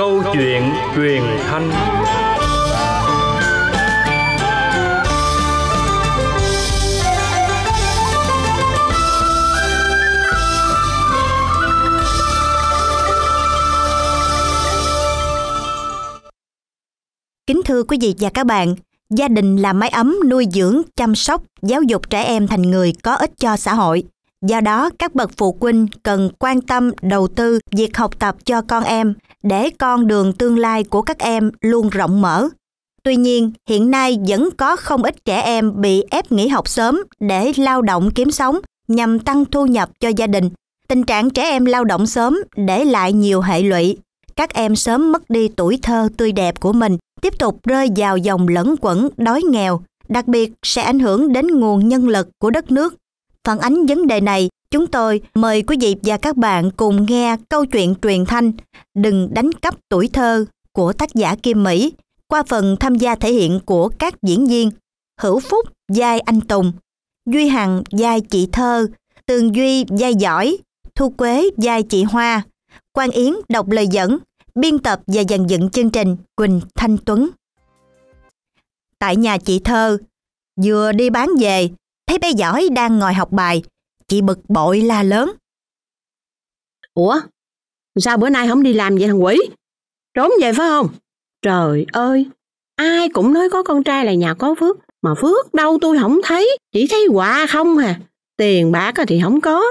câu chuyện truyền thanh Kính thưa quý vị và các bạn, gia đình là mái ấm nuôi dưỡng, chăm sóc, giáo dục trẻ em thành người có ích cho xã hội. Do đó, các bậc phụ huynh cần quan tâm đầu tư việc học tập cho con em để con đường tương lai của các em luôn rộng mở. Tuy nhiên, hiện nay vẫn có không ít trẻ em bị ép nghỉ học sớm để lao động kiếm sống nhằm tăng thu nhập cho gia đình. Tình trạng trẻ em lao động sớm để lại nhiều hệ lụy. Các em sớm mất đi tuổi thơ tươi đẹp của mình, tiếp tục rơi vào dòng lẫn quẩn đói nghèo, đặc biệt sẽ ảnh hưởng đến nguồn nhân lực của đất nước. Phản ánh vấn đề này, Chúng tôi mời quý vị và các bạn cùng nghe câu chuyện truyền thanh Đừng đánh cắp tuổi thơ của tác giả Kim Mỹ qua phần tham gia thể hiện của các diễn viên Hữu Phúc giai anh Tùng, Duy Hằng giai chị Thơ, Tường Duy giai giỏi, Thu Quế giai chị Hoa, Quang Yến đọc lời dẫn, biên tập và dàn dựng chương trình Quỳnh Thanh Tuấn. Tại nhà chị Thơ, vừa đi bán về, thấy bé giỏi đang ngồi học bài, chị bực bội la lớn. Ủa? Sao bữa nay không đi làm vậy thằng quỷ? Trốn về phải không? Trời ơi! Ai cũng nói có con trai là nhà có phước. Mà phước đâu tôi không thấy. Chỉ thấy quà không à. Tiền bạc thì không có.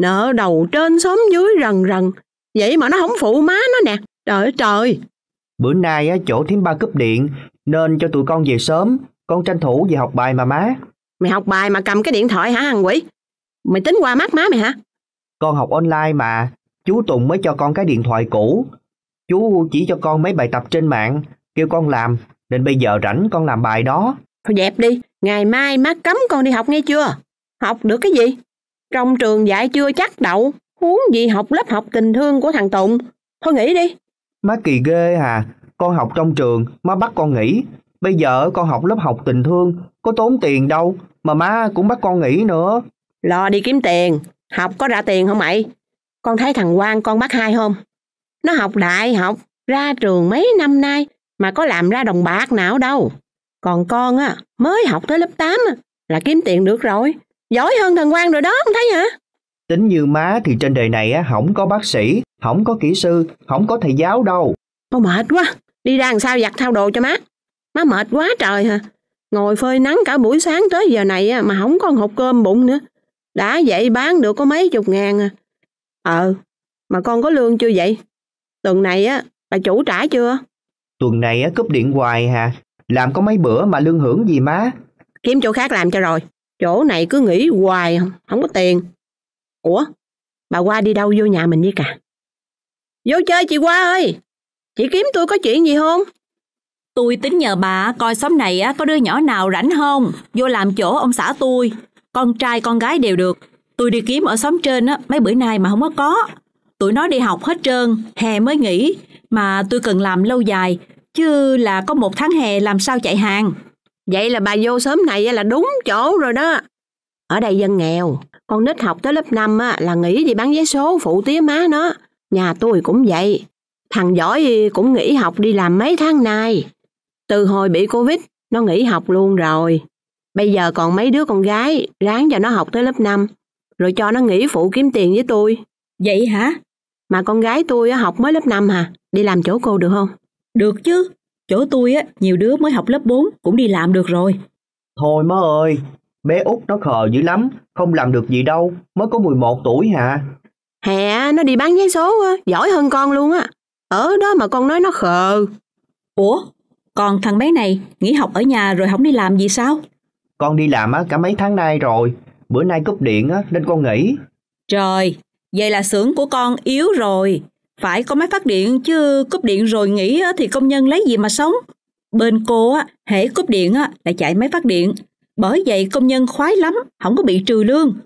Nợ đầu trên xóm dưới rần rần. Vậy mà nó không phụ má nó nè. Trời trời! Bữa nay á, chỗ thím ba cúp điện nên cho tụi con về sớm. Con tranh thủ về học bài mà má. Mày học bài mà cầm cái điện thoại hả thằng quỷ? Mày tính qua mắt má mày hả? Con học online mà, chú Tùng mới cho con cái điện thoại cũ. Chú chỉ cho con mấy bài tập trên mạng, kêu con làm, nên bây giờ rảnh con làm bài đó. Thôi dẹp đi, ngày mai má cấm con đi học nghe chưa? Học được cái gì? Trong trường dạy chưa chắc đậu, huống gì học lớp học tình thương của thằng Tùng. Thôi nghỉ đi. Má kỳ ghê à, con học trong trường, má bắt con nghỉ. Bây giờ con học lớp học tình thương, có tốn tiền đâu, mà má cũng bắt con nghỉ nữa. Lo đi kiếm tiền, học có ra tiền không mày? Con thấy thằng Quang con bắt hai không? Nó học đại học, ra trường mấy năm nay mà có làm ra đồng bạc nào đâu. Còn con á, mới học tới lớp 8 là kiếm tiền được rồi. Giỏi hơn thằng Quang rồi đó, không thấy hả? Tính như má thì trên đời này á, không có bác sĩ, không có kỹ sư, không có thầy giáo đâu. Con mệt quá, đi ra làm sao giặt thao đồ cho má. Má mệt quá trời hả? Ngồi phơi nắng cả buổi sáng tới giờ này mà không còn hộp cơm bụng nữa. Đã vậy bán được có mấy chục ngàn à. Ờ, mà con có lương chưa vậy? Tuần này á, bà chủ trả chưa? Tuần này á, cúp điện hoài hà. Làm có mấy bữa mà lương hưởng gì má? Kiếm chỗ khác làm cho rồi. Chỗ này cứ nghỉ hoài, không có tiền. Ủa, bà qua đi đâu vô nhà mình với cả? Vô chơi chị qua ơi! Chị kiếm tôi có chuyện gì không? Tôi tính nhờ bà coi xóm này á có đứa nhỏ nào rảnh không, vô làm chỗ ông xã tôi con trai con gái đều được. Tôi đi kiếm ở xóm trên á, mấy bữa nay mà không có có. Tụi nó đi học hết trơn, hè mới nghỉ, mà tôi cần làm lâu dài, chứ là có một tháng hè làm sao chạy hàng. Vậy là bà vô sớm này là đúng chỗ rồi đó. Ở đây dân nghèo, con nít học tới lớp 5 á, là nghỉ đi bán vé số phụ tía má nó. Nhà tôi cũng vậy, thằng giỏi cũng nghỉ học đi làm mấy tháng nay. Từ hồi bị Covid, nó nghỉ học luôn rồi. Bây giờ còn mấy đứa con gái, ráng cho nó học tới lớp 5, rồi cho nó nghỉ phụ kiếm tiền với tôi. Vậy hả? Mà con gái tôi học mới lớp 5 hả? Đi làm chỗ cô được không? Được chứ. Chỗ tôi á, nhiều đứa mới học lớp 4 cũng đi làm được rồi. Thôi má ơi, bé út nó khờ dữ lắm, không làm được gì đâu, mới có 11 tuổi hả? Hè, nó đi bán giấy số, giỏi hơn con luôn á. Ở đó mà con nói nó khờ. Ủa, còn thằng bé này nghỉ học ở nhà rồi không đi làm gì sao? Con đi làm á, cả mấy tháng nay rồi, bữa nay cúp điện á, nên con nghỉ. Trời, vậy là xưởng của con yếu rồi. Phải có máy phát điện chứ cúp điện rồi nghỉ á thì công nhân lấy gì mà sống. Bên cô á, hễ cúp điện á, là chạy máy phát điện. Bởi vậy công nhân khoái lắm, không có bị trừ lương.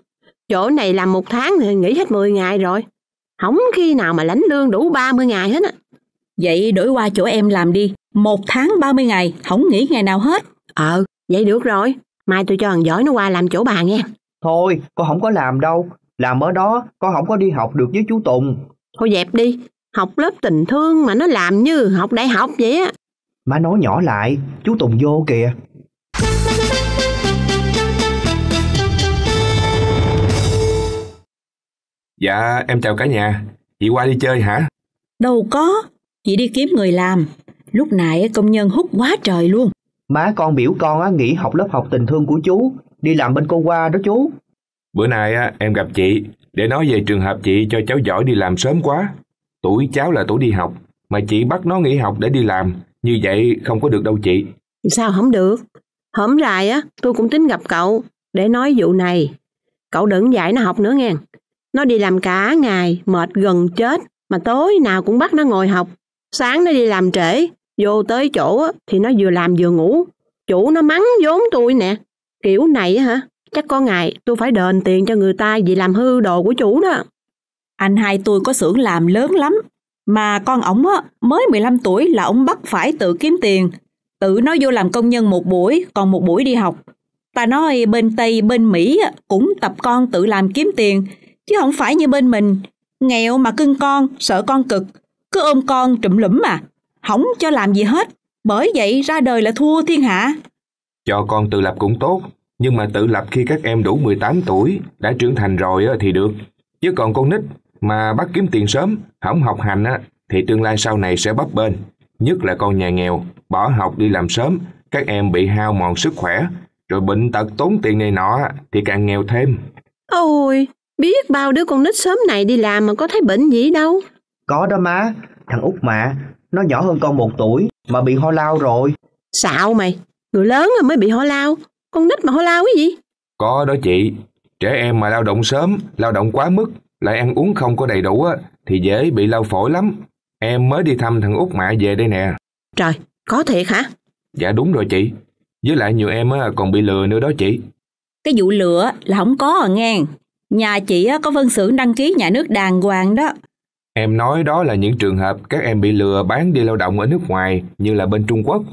Chỗ này làm một tháng thì nghỉ hết 10 ngày rồi. Không khi nào mà lãnh lương đủ 30 ngày hết á. Vậy đổi qua chỗ em làm đi, một tháng 30 ngày, không nghỉ ngày nào hết. Ờ, vậy được rồi, Mai tôi cho thằng giỏi nó qua làm chỗ bà nghe. Thôi, con không có làm đâu. Làm ở đó, con không có đi học được với chú Tùng. Thôi dẹp đi, học lớp tình thương mà nó làm như học đại học vậy á. Má nói nhỏ lại, chú Tùng vô kìa. Dạ, em chào cả nhà. Chị qua đi chơi hả? Đâu có, chị đi kiếm người làm. Lúc nãy công nhân hút quá trời luôn. Má con biểu con á, nghỉ học lớp học tình thương của chú, đi làm bên cô qua đó chú. Bữa nay á, em gặp chị, để nói về trường hợp chị cho cháu giỏi đi làm sớm quá. Tuổi cháu là tuổi đi học, mà chị bắt nó nghỉ học để đi làm, như vậy không có được đâu chị. Sao không được? hôm rài á, tôi cũng tính gặp cậu để nói vụ này. Cậu đừng dạy nó học nữa nghe. Nó đi làm cả ngày, mệt gần chết, mà tối nào cũng bắt nó ngồi học. Sáng nó đi làm trễ, Vô tới chỗ thì nó vừa làm vừa ngủ. Chủ nó mắng vốn tôi nè. Kiểu này hả? Chắc có ngày tôi phải đền tiền cho người ta vì làm hư đồ của chủ đó. Anh hai tôi có xưởng làm lớn lắm. Mà con ổng á, mới 15 tuổi là ổng bắt phải tự kiếm tiền. Tự nó vô làm công nhân một buổi, còn một buổi đi học. Ta nói bên Tây, bên Mỹ cũng tập con tự làm kiếm tiền. Chứ không phải như bên mình, nghèo mà cưng con, sợ con cực. Cứ ôm con trụm lũm mà hỏng cho làm gì hết, bởi vậy ra đời là thua thiên hạ. Cho con tự lập cũng tốt, nhưng mà tự lập khi các em đủ 18 tuổi, đã trưởng thành rồi thì được. Chứ còn con nít mà bắt kiếm tiền sớm, hỏng học hành thì tương lai sau này sẽ bấp bênh. Nhất là con nhà nghèo, bỏ học đi làm sớm, các em bị hao mòn sức khỏe, rồi bệnh tật tốn tiền này nọ thì càng nghèo thêm. Ôi, biết bao đứa con nít sớm này đi làm mà có thấy bệnh gì đâu. Có đó má, thằng út mà nó nhỏ hơn con một tuổi mà bị ho lao rồi. Xạo mày, người lớn rồi mới bị ho lao, con nít mà ho lao cái gì? Có đó chị, trẻ em mà lao động sớm, lao động quá mức, lại ăn uống không có đầy đủ á, thì dễ bị lao phổi lắm. Em mới đi thăm thằng út mạ về đây nè. Trời, có thiệt hả? Dạ đúng rồi chị, với lại nhiều em á, còn bị lừa nữa đó chị. Cái vụ lừa là không có à nghe, nhà chị á, có vân xưởng đăng ký nhà nước đàng hoàng đó Em nói đó là những trường hợp các em bị lừa bán đi lao động ở nước ngoài như là bên Trung Quốc.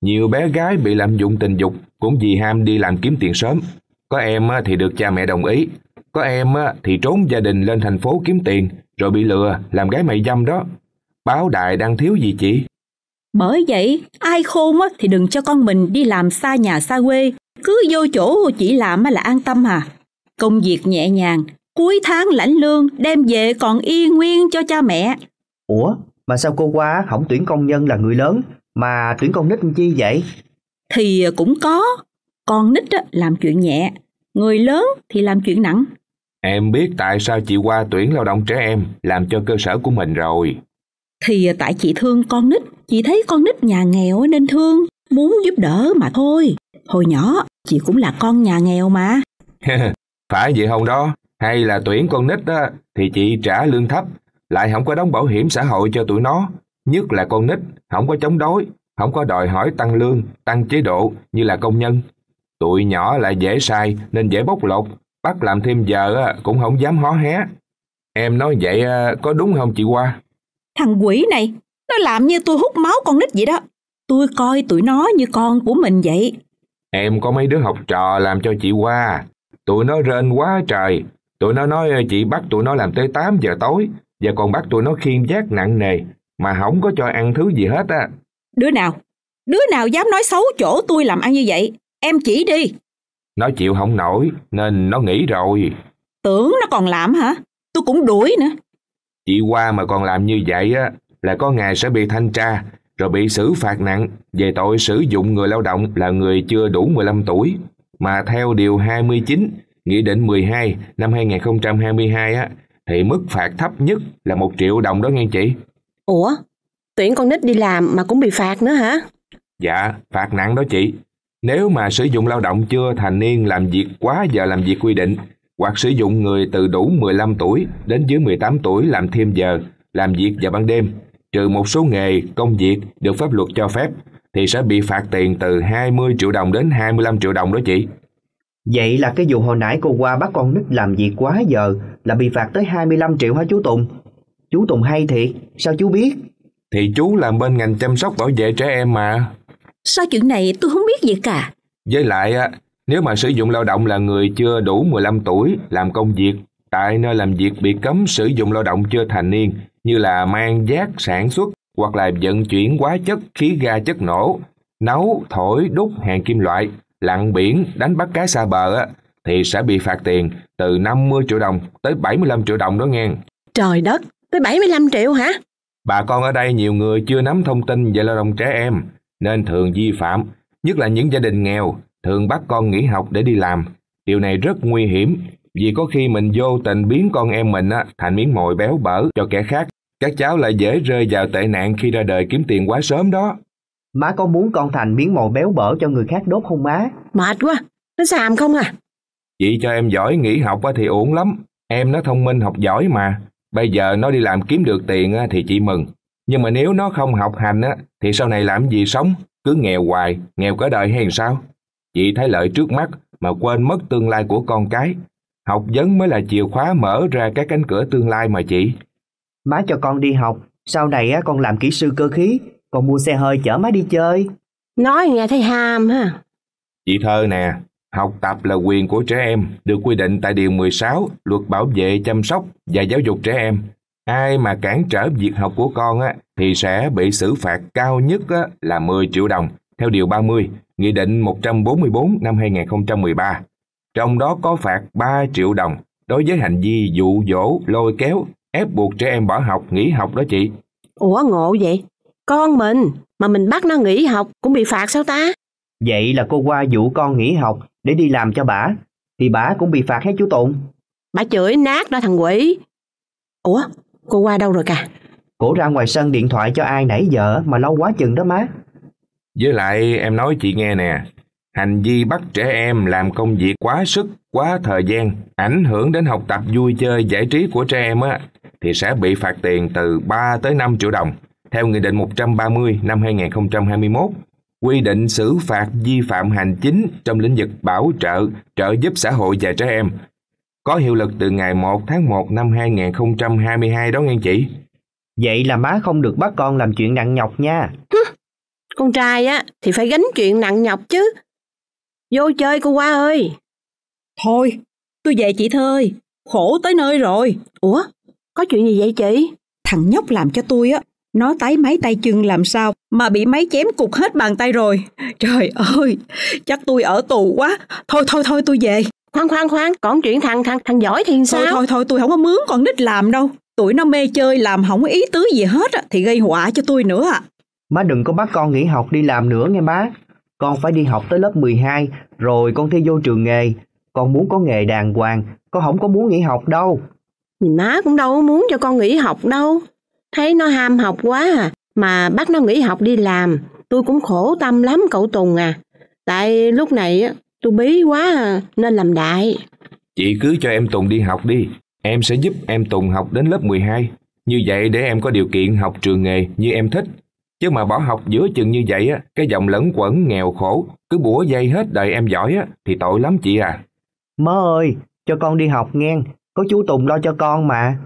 Nhiều bé gái bị lạm dụng tình dục cũng vì ham đi làm kiếm tiền sớm. Có em thì được cha mẹ đồng ý, có em thì trốn gia đình lên thành phố kiếm tiền rồi bị lừa làm gái mại dâm đó. Báo đại đang thiếu gì chị? Bởi vậy, ai khôn thì đừng cho con mình đi làm xa nhà xa quê, cứ vô chỗ chỉ làm là an tâm à. Công việc nhẹ nhàng, cuối tháng lãnh lương đem về còn y nguyên cho cha mẹ. Ủa, mà sao cô qua không tuyển công nhân là người lớn mà tuyển con nít chi vậy? Thì cũng có, con nít làm chuyện nhẹ, người lớn thì làm chuyện nặng. Em biết tại sao chị qua tuyển lao động trẻ em làm cho cơ sở của mình rồi. Thì tại chị thương con nít, chị thấy con nít nhà nghèo nên thương, muốn giúp đỡ mà thôi. Hồi nhỏ, chị cũng là con nhà nghèo mà. Phải vậy không đó? Hay là tuyển con nít á, thì chị trả lương thấp, lại không có đóng bảo hiểm xã hội cho tụi nó, nhất là con nít, không có chống đối, không có đòi hỏi tăng lương, tăng chế độ như là công nhân. Tụi nhỏ lại dễ sai nên dễ bốc lột, bắt làm thêm giờ cũng không dám hó hé. Em nói vậy à, có đúng không chị Hoa? Thằng quỷ này, nó làm như tôi hút máu con nít vậy đó. Tôi coi tụi nó như con của mình vậy. Em có mấy đứa học trò làm cho chị Hoa. Tụi nó rên quá trời, Tụi nó nói ờ, chị bắt tụi nó làm tới 8 giờ tối và còn bắt tụi nó khiêng giác nặng nề mà không có cho ăn thứ gì hết á. Đứa nào? Đứa nào dám nói xấu chỗ tôi làm ăn như vậy? Em chỉ đi. Nó chịu không nổi nên nó nghỉ rồi. Tưởng nó còn làm hả? Tôi cũng đuổi nữa. Chị qua mà còn làm như vậy á là có ngày sẽ bị thanh tra rồi bị xử phạt nặng về tội sử dụng người lao động là người chưa đủ 15 tuổi mà theo điều 29 Nghị định 12 năm 2022 á, thì mức phạt thấp nhất là 1 triệu đồng đó nghe chị. Ủa, tuyển con nít đi làm mà cũng bị phạt nữa hả? Dạ, phạt nặng đó chị. Nếu mà sử dụng lao động chưa thành niên làm việc quá giờ làm việc quy định, hoặc sử dụng người từ đủ 15 tuổi đến dưới 18 tuổi làm thêm giờ, làm việc vào ban đêm, trừ một số nghề, công việc được pháp luật cho phép, thì sẽ bị phạt tiền từ 20 triệu đồng đến 25 triệu đồng đó chị. Vậy là cái vụ hồi nãy cô qua bắt con nít làm việc quá giờ là bị phạt tới 25 triệu hả chú Tùng? Chú Tùng hay thiệt, sao chú biết? Thì chú làm bên ngành chăm sóc bảo vệ trẻ em mà. Sao chuyện này tôi không biết gì cả. À? Với lại, á nếu mà sử dụng lao động là người chưa đủ 15 tuổi làm công việc, tại nơi làm việc bị cấm sử dụng lao động chưa thành niên như là mang giác sản xuất hoặc là vận chuyển quá chất khí ga chất nổ, nấu, thổi, đúc hàng kim loại lặn biển đánh bắt cá xa bờ á, thì sẽ bị phạt tiền từ 50 triệu đồng tới 75 triệu đồng đó nghe. Trời đất, tới 75 triệu hả? Bà con ở đây nhiều người chưa nắm thông tin về lao động trẻ em nên thường vi phạm, nhất là những gia đình nghèo thường bắt con nghỉ học để đi làm. Điều này rất nguy hiểm vì có khi mình vô tình biến con em mình á, thành miếng mồi béo bở cho kẻ khác. Các cháu lại dễ rơi vào tệ nạn khi ra đời kiếm tiền quá sớm đó. Má có muốn con thành biến mồi béo bở cho người khác đốt không má? Mệt quá, nó xàm không à? chị cho em giỏi nghỉ học thì uổng lắm. Em nó thông minh học giỏi mà. Bây giờ nó đi làm kiếm được tiền thì chị mừng. Nhưng mà nếu nó không học hành thì sau này làm gì sống? Cứ nghèo hoài, nghèo cả đời hay sao? Chị thấy lợi trước mắt mà quên mất tương lai của con cái. Học vấn mới là chìa khóa mở ra các cánh cửa tương lai mà chị. Má cho con đi học, sau này con làm kỹ sư cơ khí con mua xe hơi chở má đi chơi. Nói nghe thấy ham ha. Chị Thơ nè, học tập là quyền của trẻ em, được quy định tại Điều 16, luật bảo vệ chăm sóc và giáo dục trẻ em. Ai mà cản trở việc học của con á, thì sẽ bị xử phạt cao nhất á, là 10 triệu đồng, theo Điều 30, Nghị định 144 năm 2013. Trong đó có phạt 3 triệu đồng đối với hành vi dụ dỗ, lôi kéo, ép buộc trẻ em bỏ học, nghỉ học đó chị. Ủa ngộ vậy? Con mình, mà mình bắt nó nghỉ học cũng bị phạt sao ta? Vậy là cô qua dụ con nghỉ học để đi làm cho bà, thì bà cũng bị phạt hết chú Tụng. Bà chửi nát đó thằng quỷ. Ủa, cô qua đâu rồi cả? Cổ ra ngoài sân điện thoại cho ai nãy giờ mà lâu quá chừng đó má. Với lại em nói chị nghe nè, hành vi bắt trẻ em làm công việc quá sức, quá thời gian, ảnh hưởng đến học tập vui chơi giải trí của trẻ em á, thì sẽ bị phạt tiền từ 3 tới 5 triệu đồng theo Nghị định 130 năm 2021 quy định xử phạt vi phạm hành chính trong lĩnh vực bảo trợ, trợ giúp xã hội và trẻ em có hiệu lực từ ngày 1 tháng 1 năm 2022 đó nghe chị. Vậy là má không được bắt con làm chuyện nặng nhọc nha. con trai á thì phải gánh chuyện nặng nhọc chứ. Vô chơi cô qua ơi. Thôi, tôi về chị thôi, khổ tới nơi rồi. Ủa, có chuyện gì vậy chị? Thằng nhóc làm cho tôi á nó tái máy tay chân làm sao mà bị máy chém cục hết bàn tay rồi. Trời ơi, chắc tôi ở tù quá. Thôi thôi thôi tôi về. Khoan khoan khoan, còn chuyện thằng thằng thằng giỏi thì sao? Thôi thôi thôi tôi không có mướn con nít làm đâu. Tụi nó mê chơi làm không có ý tứ gì hết thì gây họa cho tôi nữa ạ. À. Má đừng có bắt con nghỉ học đi làm nữa nghe má. Con phải đi học tới lớp 12 rồi con thi vô trường nghề. Con muốn có nghề đàng hoàng, con không có muốn nghỉ học đâu. Nhìn má cũng đâu có muốn cho con nghỉ học đâu. Thấy nó ham học quá à, mà bắt nó nghỉ học đi làm. Tôi cũng khổ tâm lắm cậu Tùng à. Tại lúc này tôi bí quá à, nên làm đại. Chị cứ cho em Tùng đi học đi. Em sẽ giúp em Tùng học đến lớp 12. Như vậy để em có điều kiện học trường nghề như em thích. Chứ mà bỏ học giữa chừng như vậy á, cái dòng lẫn quẩn nghèo khổ, cứ bủa dây hết đời em giỏi á, thì tội lắm chị à. Mớ ơi, cho con đi học nghe, có chú Tùng lo cho con mà.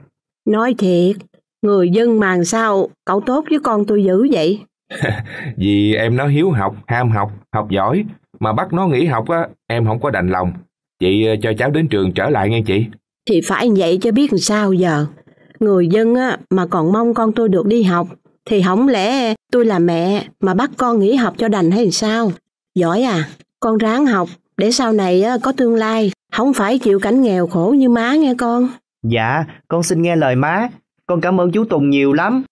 Nói thiệt, người dân màng sao cậu tốt với con tôi dữ vậy? Vì em nó hiếu học, ham học, học giỏi. Mà bắt nó nghỉ học á, em không có đành lòng. Chị ờ, cho cháu đến trường trở lại nghe chị. Thì phải vậy cho biết làm sao giờ. Người dân á, mà còn mong con tôi được đi học, thì không lẽ tôi là mẹ mà bắt con nghỉ học cho đành hay sao? Giỏi à, con ráng học để sau này á, có tương lai, không phải chịu cảnh nghèo khổ như má nghe con. Dạ, con xin nghe lời má, con cảm ơn chú Tùng nhiều lắm.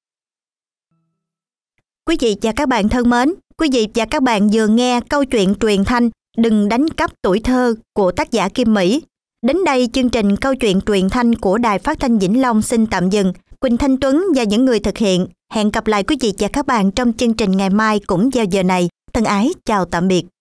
Quý vị và các bạn thân mến, quý vị và các bạn vừa nghe câu chuyện truyền thanh Đừng đánh cắp tuổi thơ của tác giả Kim Mỹ. Đến đây chương trình câu chuyện truyền thanh của Đài Phát thanh Vĩnh Long xin tạm dừng. Quỳnh Thanh Tuấn và những người thực hiện. Hẹn gặp lại quý vị và các bạn trong chương trình ngày mai cũng vào giờ này. Thân ái chào tạm biệt.